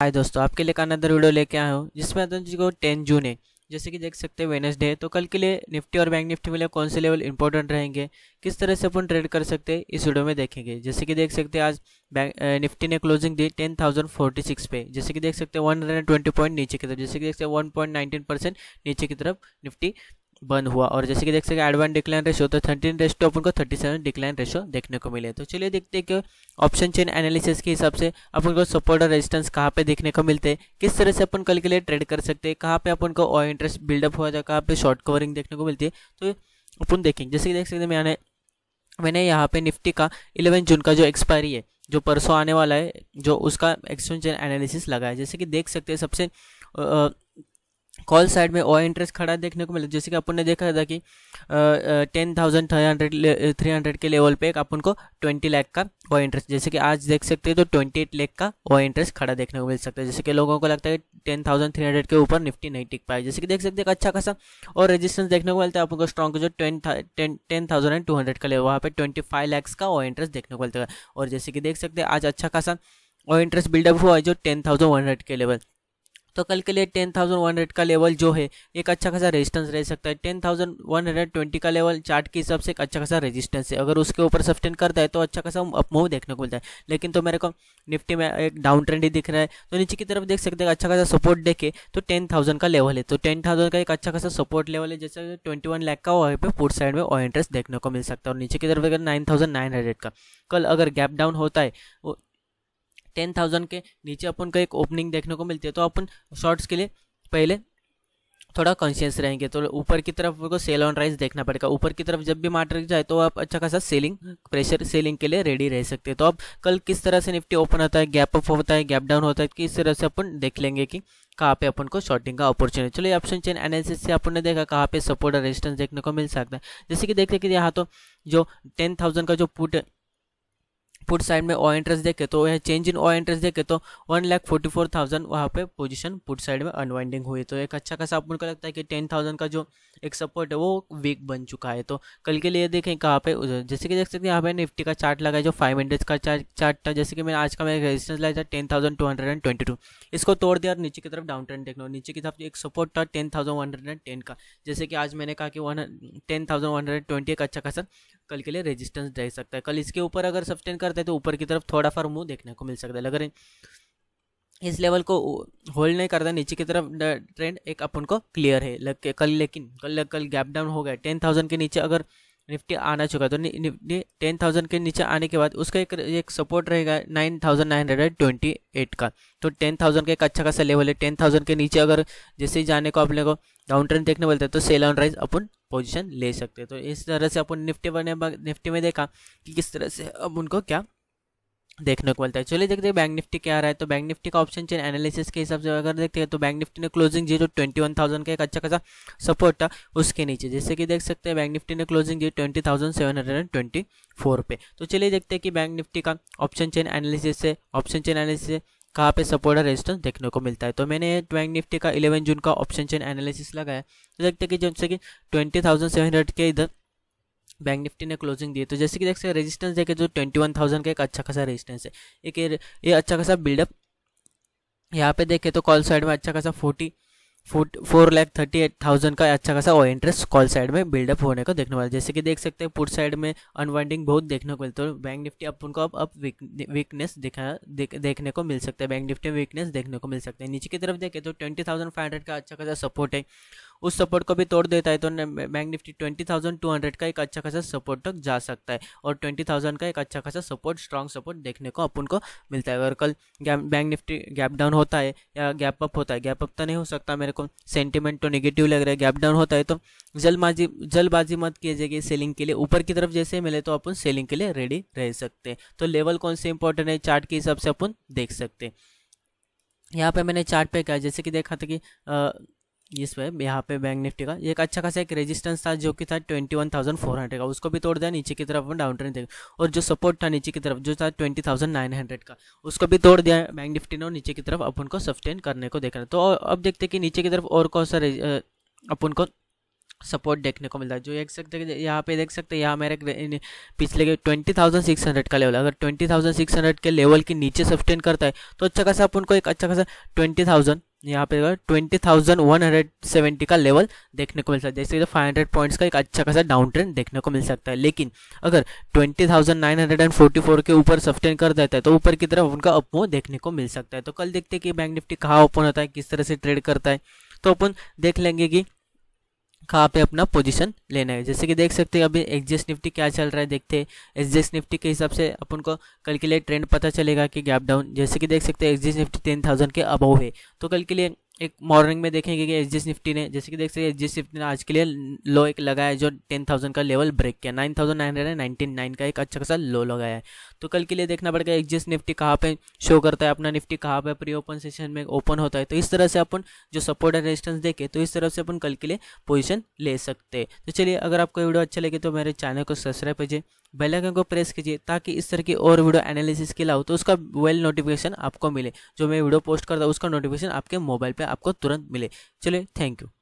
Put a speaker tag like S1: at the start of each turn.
S1: हाय दोस्तों आपके लिए अनदर वीडियो लेके आया हूँ जिसमें अदन जी को टेन जून है जैसे कि देख सकते हैं वेनसडे तो कल के लिए निफ्टी और बैंक निफ्टी में कौन से लेवल इंपॉर्टेंट रहेंगे किस तरह से अपन ट्रेड कर सकते हैं इस वीडियो में देखेंगे जैसे कि देख सकते हैं आज बैंक निफ्टी ने क्लोजिंग दी टेन थाउजेंड फोर्टी सिक्स पे जैसे कि देख सकते हैं वन हंड्रेड ट्वेंटी पॉइंट नीचे की तरफ जैसे कि देख सकते हैं वन पॉइंट नाइनटीन परसेंट नीचे की तरफ निफ्टी बन हुआ और जैसे कि देख सकते एडवान डिक्लाइन रेशो तो थर्टीन रेस टू अपन को थर्टी सेवन डिक्लाइन रेशो देखने को मिले तो चलिए देखते हैं कि ऑप्शन चेन एनालिसिस के हिसाब से अपन को सपोर्ट और रेजिस्टेंस कहाँ पे देखने को मिलते हैं किस तरह से अपन कल के लिए ट्रेड कर सकते हैं कहाँ पे अपन को और इंटरेस्ट बिल्डअप हुआ जाए कहाँ पे शॉर्ट कवरिंग देखने को मिलती है तो अपन देखेंगे जैसे कि देख सकते मैंने मैंने यहाँ पे निफ्टी का इलेवन जून का जो एक्सपायरी है जो परसों आने वाला है जो उसका एक्सचेंज एनालिसिस लगा है जैसे कि देख सकते हैं सबसे कॉल साइड में और इंटरेस्ट खड़ा देखने को मिला जैसे कि अपन ने देखा था कि ten thousand three hundred three hundred के लेवल पे अपन को ट्वेंटी लाख का और इंटरेस्ट जैसे कि आज देख सकते हैं तो ट्वेंटी एट लेख का और इंटरेस्ट खड़ा देखने को मिल सकता है जैसे कि लोगों को लगता है टेन थाउजेंड थ्री हंड्रेड के ऊपर निफ्टी नहीं टिक पाए जैसे कि देख सकते हैं अच्छा खासा और रेजिस्टेंस देखने को मिलता है आपको स्ट्रॉन्ग जो ten thousand and two hundred का लेवल वहाँ पर ट्वेंटी फाइव लैक्स का और इंटरेस्ट देखने को मिलता है और जैसे कि देख सकते हैं आज अच्छा खासा और इंटरेस्ट बिल्डअप हुआ है जो टेन थाउजेंड वन हंड्रेड के लेवल तो कल के लिए टेन थाउजेंड वन हंड्रेड का लेवल जो है एक अच्छा खासा रेजिस्टेंस रह सकता है ten thousand one hundred twenty का लेवल चार्ट के हिसाब से एक अच्छा खासा रेजिस्टेंस है अगर उसके ऊपर सस्टेन करता है तो अच्छा खासा अप मूव देखने को मिलता है लेकिन तो मेरे को निफ्टी में एक डाउन ट्रेंड ही दिख रहा है तो नीचे की तरफ देख सकते हैं अच्छा खासा सपोर्ट देखे तो टेन थाउजेंड का लेवल है तो टेन थाउजेंड का एक अच्छा खासा सपोर्ट लेवल है जैसे ट्वेंटी वन लाख का वहाँ पर पूर्व साइड में और इंटरेस्ट देखने को मिल सकता है और नीचे की तरफ अगर नाइन थाउजेंड नाइन हंड्रेड का कल अगर गैप डाउन होता है टेन थाउजेंड के नीचे अपन को एक ओपनिंग देखने को मिलती है तो अपन शॉर्ट्स के लिए पहले थोड़ा कॉन्शियस रहेंगे तो ऊपर की तरफ को सेल ऑन राइज देखना पड़ेगा ऊपर की तरफ जब भी मार्ट जाए तो आप अच्छा खासा सेलिंग प्रेशर सेलिंग के लिए रेडी रह सकते हैं तो अब कल किस तरह से निफ्टी ओपन होता है गैप अप होता है गैप डाउन होता है किस तरह से अपन देख लेंगे कि कहाँ पे अपन को शॉर्टिंग का अपॉर्चुनिटी चलिए ऑप्शन चेन एनालिसिस से अपन ने देखा कहाँ पे सपोर्ट और रेजिस्टेंस देखने को मिल सकता है जैसे कि देखते कि यहाँ तो जो टेन थाउजेंड का जो पुट पुट साइड में ओ इंटरेस्ट देखे तो यह चेंज इन ओ इंटरेस्ट देखे तो one lakh forty four thousand वहाँ पे पोजीशन पुट साइड में अनवाइंडिंग हुई तो एक अच्छा खासा आपको लगता है कि टेन थाउजेंड का जो एक सपोर्ट है वो वीक बन चुका है तो कल के लिए देखें कहाँ पे जैसे कि देख सकते हैं यहाँ पे निफ्टी का चार्ट लगा है जो फाइव हंड्रेड का चार्ट था जैसे कि मैंने आज का मेरा रेजिस्टेंस लाया था ten thousand two hundred and twenty two इसको तोड़ दिया और नीचे की तरफ डाउन ट्रेंड देखना नीचे की तरफ एक सपोर्ट था ten thousand one hundred and ten का जैसे कि आज मैंने कहा कि one ten thousand one hundred twenty एक अच्छा खासा कल के लिए रेजिस्टेंस दे सकता है कल इसके ऊपर अगर सस्टेन करते सकता है तो ऊपर की तरफ थोड़ा फार मुंह देखने को मिल सकता है अगर इस लेवल को होल्ड नहीं करता नीचे की तरफ ट्रेंड एक अपन को क्लियर है लग, कल लेकिन कल कल गैप डाउन हो गया टेन थाउजेंड के नीचे अगर निफ्टी आना चुका है तो निफ्टी टेन थाउजेंड के नीचे आने के बाद उसका एक एक सपोर्ट रहेगा nine thousand nine hundred twenty eight का तो टेन थाउजेंड का एक अच्छा खासा लेवल है टेन थाउजेंड के नीचे अगर जैसे ही जाने को अपने को डाउन ट्रेंड देखने मिलता है तो सेल ऑन राइज अपन पोजिशन ले सकते हैं तो इस तरह से अपन निफ्टी बने निफ्टी में देखा कि किस तरह से अब उनको क्या देखने को मिलता है चलिए देखते हैं बैंक निफ्टी क्या रहा है तो बैंक निफ्टी का ऑप्शन चेन एनालिसिस के हिसाब से अगर देखते हैं तो बैंक निफ्टी ने क्लोजिंग जी जो ट्वेंटी वन थाउजेंड का एक अच्छा खासा सपोर्ट था उसके नीचे जैसे कि देख सकते हैं बैंक निफ्टी ने क्लोजिंग जी twenty thousand seven hundred and twenty four पे तो चलिए देखते हैं कि बैंक निफ्टी का ऑप्शन चेन एनालिसिस से ऑप्शन चेन एनालिसिस से कहाँ पे सपोर्ट और रेजिस्टेंस देखने को मिलता है तो मैंने बैंक निफ्टी का इलेवन जून का ऑप्शन चेन एनालिसिस लगाया तो देखते हैं कि जैसे कि ट्वेंटी थाउजेंड सेवन हंड्रेड के इधर बैंक निफ्टी ने क्लोजिंग दी तो जैसे कि देख सकते हैं रेजिस्टेंस देखे जो ट्वेंटी वन थाउजेंड का एक अच्छा खासा रेजिस्टेंस है एक ये अच्छा खासा बिल्डअप यहाँ पे देखे तो कॉल साइड में अच्छा खासा forty four lakh thirty eight thousand का अच्छा खासा और इंटरेस्ट कॉल साइड में बिल्डअप होने को देखने वाला जैसे कि देख सकते हैं पुट साइड में अनवाइंडिंग बहुत देखने को मिलता है बैंक निफ्टी अपन को अब अब वीकनेस दिखा देख, देखने को मिल सकता है बैंक निफ्टी में वीकनेस देखने को मिल सकता है नीचे की तरफ देखें तो ट्वेंटी थाउजेंड फाइव हंड्रेड का अच्छा खासा सपोर्ट है उस सपोर्ट को भी तोड़ देता है तो bank Nifty twenty thousand two hundred का एक अच्छा खासा सपोर्ट तक जा सकता है और ट्वेंटी थाउजेंड का एक अच्छा खासा सपोर्ट स्ट्रांग सपोर्ट देखने को अपन को मिलता है अगर कल बैंक निफ्टी गैप डाउन होता है या गैप अप होता है गैप अप तो नहीं हो सकता मेरे को सेंटिमेंट तो निगेटिव लग रहा है गैप डाउन होता है तो जल्दबाजी जल्दबाजी मत जाएगी सेलिंग के लिए ऊपर की तरफ जैसे मिले तो अपन सेलिंग के लिए रेडी रह सकते हैं तो लेवल कौन से इंपॉर्टेंट है चार्ट के हिसाब से अपन देख सकते हैं यहाँ पे मैंने चार्ट पे कहा जैसे कि देखा था कि आ, इस पर यहाँ पे बैंक निफ्टी का एक अच्छा खासा एक रेजिस्टेंस था जो कि था twenty one thousand four hundred का उसको भी तोड़ दिया नीचे की तरफ डाउन ट्रेंड देगा और जो सपोर्ट था नीचे की तरफ जो था ट्वेंटी थाउजेंड नाइन हंड्रेड का उसको भी तोड़ दिया बैंक निफ्टी ने और नीचे की तरफ अपन को सस्टेन करने को देख रहे तो अब देखते हैं कि नीचे की तरफ और कौन सा अपन को सपोर्ट देखने को मिलता है जो देख सकते हैं यहाँ पे देख सकते हैं यहाँ मेरे पिछले के ट्वेंटी थाउजेंड सिक्स हंड्रेड का लेवल अगर ट्वेंटी थाउजेंड सिक्स हंड्रेड के लेवल के नीचे सस्टेन करता है तो अच्छा खासा अपन को एक अच्छा खासा ट्वेंटी थाउजेंड यहाँ पे twenty thousand one hundred seventy का लेवल देखने को मिल सकता है जैसे फाइव हंड्रेड पॉइंट्स का एक अच्छा खासा डाउन ट्रेंड देखने को मिल सकता है लेकिन अगर twenty thousand nine hundred and forty four के ऊपर सस्टेन कर देता है तो ऊपर की तरफ उनका अपमो देखने को मिल सकता है तो कल देखते हैं कि बैंक निफ्टी कहाँ ओपन होता है किस तरह से ट्रेड करता है तो अपन देख लेंगे कि कहाँ पे अपना पोजीशन लेना है जैसे कि देख सकते हैं अभी एग्जेस निफ्टी क्या चल रहा है देखते हैं एक्जेस निफ्टी के हिसाब से अपन को कल के लिए ट्रेंड पता चलेगा कि गैप डाउन जैसे कि देख सकते हैं एग्जेस निफ्टी टेन थाउजेंड के अबव है तो कल के लिए एक मॉर्निंग में देखेंगे कि एच निफ्टी ने जैसे कि देख सकते हैं एच निफ्टी ने आज के लिए लो एक लगाया जो टेन थाउजेंड का लेवल ब्रेक किया nine thousand nine hundred nineteen nine का एक अच्छा खासा लो लगाया है तो कल के लिए देखना पड़ेगा एच जिस निफ्टी कहाँ पे शो करता है अपना निफ्टी कहाँ पे प्री ओपन सेशन में ओपन होता है तो इस तरह से अपन जो सपोर्ट एंड रेजिस्टेंस देखें तो इस तरह से अपन कल के लिए पोजिशन ले सकते हैं तो चलिए अगर आपको वीडियो अच्छा लगे तो मेरे चैनल को सब्सक्राइब कीजिए बेलाइकन को प्रेस कीजिए ताकि इस तरह की और वीडियो एनालिसिस के लाओ तो उसका वेल नोटिफिकेशन आपको मिले जो मैं वीडियो पोस्ट करता हूँ उसका नोटिफिकेशन आपके मोबाइल पर आपको तुरंत मिले चलिए थैंक यू